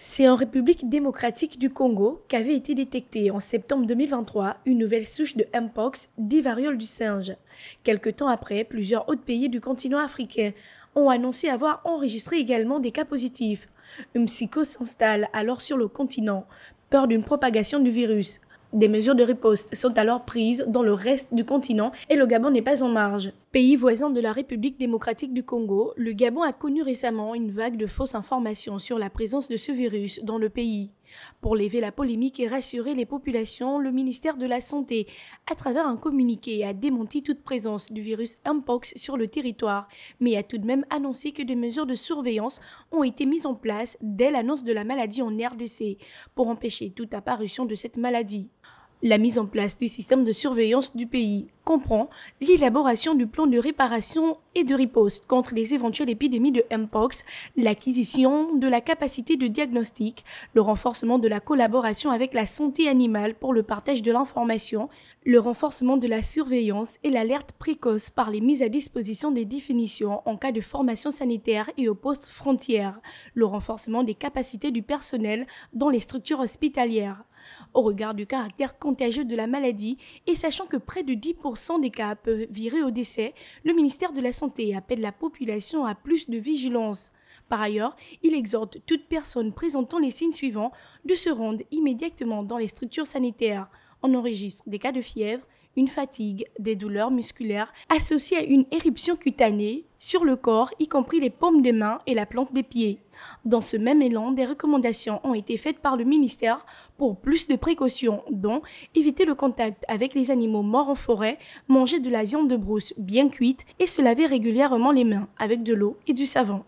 C'est en République démocratique du Congo qu'avait été détectée en septembre 2023 une nouvelle souche de Mpox, dit variole du singe. Quelque temps après, plusieurs autres pays du continent africain ont annoncé avoir enregistré également des cas positifs. Une psychose s'installe alors sur le continent, peur d'une propagation du virus. Des mesures de riposte sont alors prises dans le reste du continent et le Gabon n'est pas en marge. Pays voisin de la République démocratique du Congo, le Gabon a connu récemment une vague de fausses informations sur la présence de ce virus dans le pays. Pour lever la polémique et rassurer les populations, le ministère de la Santé, à travers un communiqué, a démenti toute présence du virus Mpox sur le territoire, mais a tout de même annoncé que des mesures de surveillance ont été mises en place dès l'annonce de la maladie en RDC pour empêcher toute apparition de cette maladie. La mise en place du système de surveillance du pays comprend l'élaboration du plan de réparation et de riposte contre les éventuelles épidémies de Mpox, l'acquisition de la capacité de diagnostic, le renforcement de la collaboration avec la santé animale pour le partage de l'information, le renforcement de la surveillance et l'alerte précoce par les mises à disposition des définitions en cas de formation sanitaire et aux postes frontières, le renforcement des capacités du personnel dans les structures hospitalières. Au regard du caractère contagieux de la maladie et sachant que près de 10% des cas peuvent virer au décès, le ministère de la Santé appelle la population à plus de vigilance. Par ailleurs, il exhorte toute personne présentant les signes suivants de se rendre immédiatement dans les structures sanitaires. On enregistre des cas de fièvre, une fatigue, des douleurs musculaires associées à une éruption cutanée sur le corps, y compris les paumes des mains et la plante des pieds. Dans ce même élan, des recommandations ont été faites par le ministère pour plus de précautions, dont éviter le contact avec les animaux morts en forêt, manger de la viande de brousse bien cuite et se laver régulièrement les mains avec de l'eau et du savon.